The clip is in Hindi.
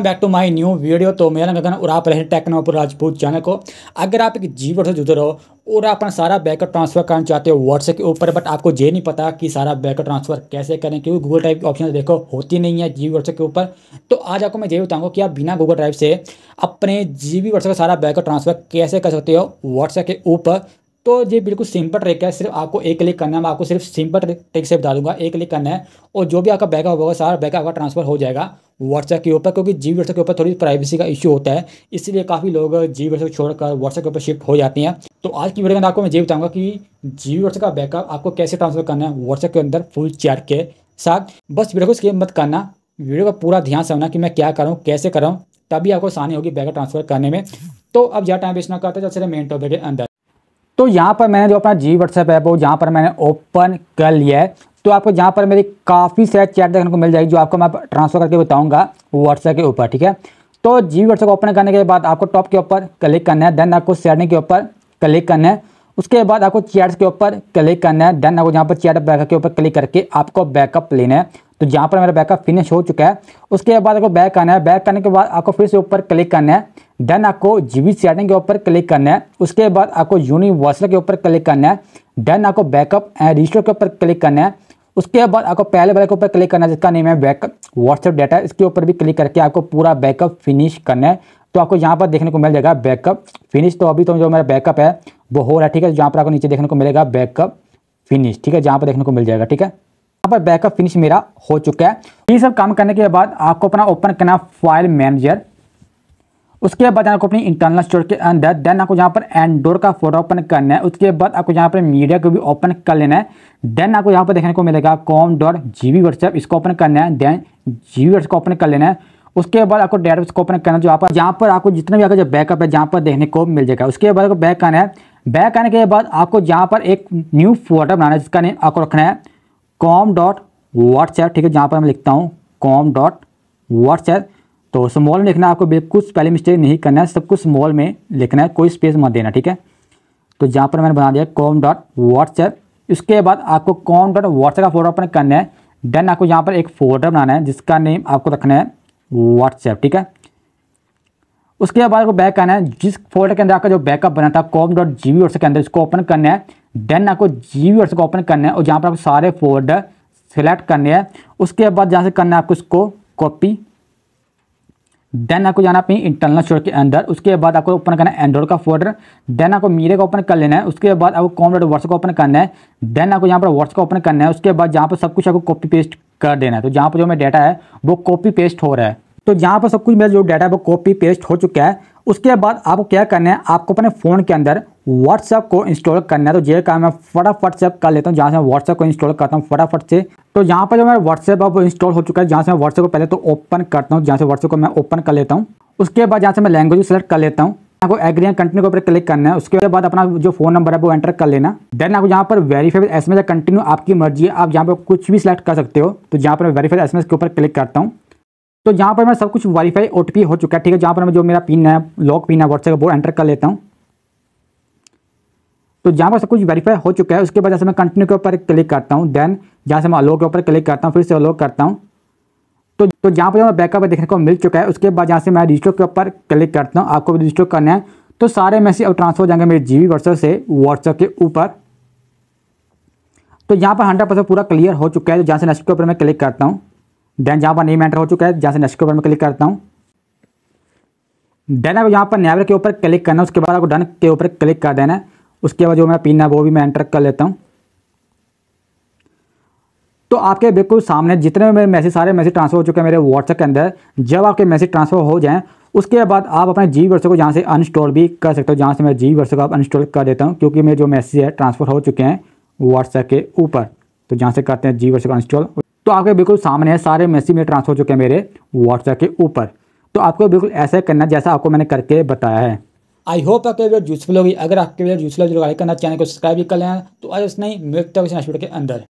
back to my new video तो मेरा कहना और आप रहे पर राजपूत चैनल को अगर आप एक जीवर से जुड़े रहो और आप अपना सारा बैकअप ट्रांसफर करना चाहते हो व्हाट्सएप के ऊपर बट आपको ये नहीं पता कि सारा बैकअप ट्रांसफर कैसे करें क्योंकि गूगल ड्राइव की ऑप्शन देखो होती नहीं है जी व्हाट्सएप के ऊपर तो आज आपको मैं ये बताऊंगा कि आप बिना गूगल ड्राइव से अपने जी व्हाट्सएप का सारा बैकअप ट्रांसफर कैसे कर सकते हो व्हाट्सएप के ऊपर तो ये बिल्कुल सिंपल ट्रिक है सिर्फ आपको एक क्लिक करना है मैं आपको सिर्फ सिंपल ट्रिक से बता दूंगा एक क्लिक करना है और जो भी आपका बैकअप होगा सारा बैकअप आपका ट्रांसफर हो जाएगा व्हाट्सएप के ऊपर क्योंकि जी व्हाट्सएप के ऊपर थोड़ी प्राइवेसी का इशू होता है इसलिए काफ़ी लोग जी व्हाट्सएप छोड़कर व्हाट्सएप के ऊपर शिफ्ट हो जाती हैं तो आज की वीडियो में आपको मैं ये बताऊँगा कि जी व्हाट्सएप का बैकअप आपको कैसे ट्रांसफर करना है व्हाट्सएप के अंदर फुल चैट के साथ बस वीडियो को स्किप मत करना वीडियो का पूरा ध्यान से होना कि मैं क्या करूँ कैसे करूँ तभी आपको आसानी होगी बैकअप ट्रांसफर करने में तो अब ज़्यादा टाइम वेस्ट ना करते जब सीधे मेन टॉपिक के अंदर तो यहाँ पर मैंने जो अपना जी व्हाट्सएप ऐप हो जहाँ पर मैंने ओपन कर लिया है तो आपको जहाँ पर मेरी काफ़ी सारे चैट देखने को मिल जाएगी जो आपको मैं ट्रांसफ़र करके बताऊँगा व्हाट्सएप के ऊपर ठीक है तो जी व्हाट्सएप ओपन करने के बाद आपको टॉप के ऊपर क्लिक करना है देन आपको शेयरिंग के ऊपर क्लिक करना है उसके बाद आपको चैट्स के ऊपर क्लिक करना है देन आपको जहाँ पर चैट बैकअप के ऊपर क्लिक करके आपको बैकअप लेना है तो जहाँ पर मेरा बैकअप फिनिश हो चुका है उसके बाद आपको बैक करना है बैक करने के बाद आपको फिर से ऊपर क्लिक करना है देन आपको जीबी सेटिंग के ऊपर क्लिक करना है उसके बाद आपको यूनिवर्सल के ऊपर क्लिक करना है देन आपको बैकअप एंड रजिस्टर के ऊपर क्लिक करना है उसके बाद आपको पहले वाले के ऊपर क्लिक करना है जिसका नेम है बैकअप व्हाट्सएप डाटा इसके ऊपर भी क्लिक करके आपको पूरा बैकअप फिनिश करना है तो आपको यहाँ पर देखने को मिल जाएगा बैकअप फिनिश तो अभी तो जो मेरा बैकअप है वो हो रहा है ठीक है जहाँ पर आपको नीचे देखने को मिलेगा बैकअप फिनिश ठीक है जहाँ पर देखने को मिल जाएगा ठीक है यहाँ पर बैकअप फिनिश मेरा हो चुका है ये सब काम करने के बाद आपको अपना ओपन करना फाइल मैनेजर उसके बाद आपको अपनी इंटरनल स्टोर के अंदर देन आपको यहाँ पर एंडोर का फोटो ओपन करना है उसके बाद आपको यहाँ पर मीडिया को भी ओपन कर लेना है देन आपको यहाँ पर देखने को मिलेगा com dot G B WhatsApp इसको ओपन करना है देन जी बी को ओपन कर लेना है उसके बाद आपको डेटाबेस को ओपन करना है जो तो पर जहाँ पर आपको जितना भी आपका जो बैकअप है जहाँ पर देखने को मिल जाएगा उसके बाद आपको बैक आना है बैक आने के बाद आपको जहाँ पर एक न्यू फोटो बनाना है जिसका नेम आपको रखना है कॉम डॉट व्हाट्सएप ठीक है जहाँ पर मैं लिखता हूँ कॉम डॉट व्हाट्सएप तो स्मॉल में लिखना आपको कुछ पहले मिस्टेक नहीं करना है सब कुछ स्मॉल में लिखना है कोई स्पेस मत देना ठीक है तो जहाँ पर मैंने बना दिया कॉम डॉट व्हाट्सएप इसके बाद आपको कॉम डॉट व्हाट्सएप का फोल्डर ओपन करना है देन आपको यहाँ पर एक फोल्डर बनाना है जिसका नेम आपको रखना है व्हाट्सएप ठीक है उसके बाद आपको बैक करना है जिस फोल्डर के अंदर आपका जो बैकअप बना था कॉम डॉट जी वी के अंदर इसको ओपन करना है देन आपको जी वी को ओपन करना है और जहाँ पर आपको सारे फोल्डर सेलेक्ट करने हैं उसके बाद जहाँ से करना है आपको इसको कॉपी देन आपको जाना अपनी इंटरनल स्टोर के अंदर उसके बाद आपको ओपन करना है एंड्रॉइड का फोल्डर देन आपको मीरे का ओपन कर लेना है उसके बाद आपको कॉम डॉट व्हाट्सअप का ओपन करना है देन आपको यहाँ पर व्हाट्सअप का ओपन करना है उसके बाद जहाँ पर सब कुछ आपको कॉपी पेस्ट कर देना है तो जहाँ पर जो मेरा डाटा है वो कॉपी पेस्ट हो रहा है तो जहाँ पर सब कुछ मेरा जो डाटा है वो कॉपी पेस्ट हो चुका है उसके बाद आपको क्या करना है आपको अपने फ़ोन के अंदर व्हाट्सअप को इंस्टॉल करना है तो ये काम मैं फटाफट से कर लेता हूँ जहाँ से मैं व्हाट्सअप को इंस्टॉल करता हूँ फटाफट से तो यहाँ पर जो मेरा व्हाट्सएप है वो इंस्टॉल हो चुका है जहाँ से मैं व्हाट्सएप को पहले तो ओपन करता हूँ जहाँ से व्हाट्सएप को मैं ओपन कर लेता हूँ उसके बाद जहाँ से मैं लैंग्वेज सेलेक्ट कर लेता हूँ आपको एग्री एंड कंटिन्यू के ऊपर क्लिक करना है उसके बाद अपना जो फोन नंबर है वो एंटर कर लेना देन आपको यहाँ पर वेरीफाइड एस एम कंटिन्यू आपकी मर्जी है आप यहाँ पर कुछ भी सिलेक्ट कर सकते हो तो यहाँ पर मैं वेरीफाइड एस के ऊपर क्लिक करता हूँ तो यहाँ पर मैं सब कुछ वेरीफाई ओ हो चुका है ठीक है जहाँ पर मैं जो मेरा पिन है लॉक पिन है व्हाट्सएप वो एंटर कर लेता हूँ तो जहाँ पर सब कुछ वेरीफाई हो चुका है उसके बाद जैसे मैं कंटिन्यू के ऊपर क्लिक करता हूँ देन जहाँ से मैं अलो के ऊपर क्लिक करता हूँ फिर से अलो करता हूँ तो तो जहाँ पर हमें बैकअप देखने को मिल चुका है उसके बाद जहाँ से मैं रजिस्टर के ऊपर क्लिक करता हूँ आपको भी रजिस्टर करना है तो सारे मैसेज अब ट्रांसफर हो जाएंगे मेरे जी बी से व्हाट्सअप के ऊपर तो यहाँ पर हंड्रेड परसेंट पूरा क्लियर हो चुका है तो जहाँ से नेक्स्ट के ऊपर मैं क्लिक करता हूँ देन जहाँ पर नेम एंटर हो चुका है जहाँ से नेक्स्ट के ऊपर मैं क्लिक करता हूँ देन अब यहाँ पर नेवर के ऊपर क्लिक करना है उसके बाद आपको डन के ऊपर क्लिक कर देना है उसके बाद जो मैं पिन है वो भी मैं एंटर कर लेता हूँ तो आपके बिल्कुल सामने जितने मेरे मैसेज सारे मैसेज ट्रांसफर हो चुके हैं मेरे व्हाट्सएप के अंदर जब आपके मैसेज ट्रांसफर हो जाएं उसके बाद आप अपने जी वर्सो को जहाँ से अनस्टॉल भी कर सकते हो जहाँ से मैं जी वर्सो को आप अनस्टॉल कर देता हूँ क्योंकि मेरे जो मैसेज है ट्रांसफर हो चुके हैं व्हाट्सएप के ऊपर तो जहाँ से करते हैं जी वर्सो को अनस्टॉल तो आपके बिल्कुल सामने है सारे मैसेज मेरे ट्रांसफर हो चुके हैं मेरे व्हाट्सएप के ऊपर तो आपको बिल्कुल ऐसा करना जैसा आपको मैंने करके बताया है आई होप आपके वीडियो यूजफुल होगी अगर आपके वीडियो यूजफुल जो लाइक करना चैनल को सब्सक्राइब भी कर लेना तो आज नहीं मिलते हैं के अंदर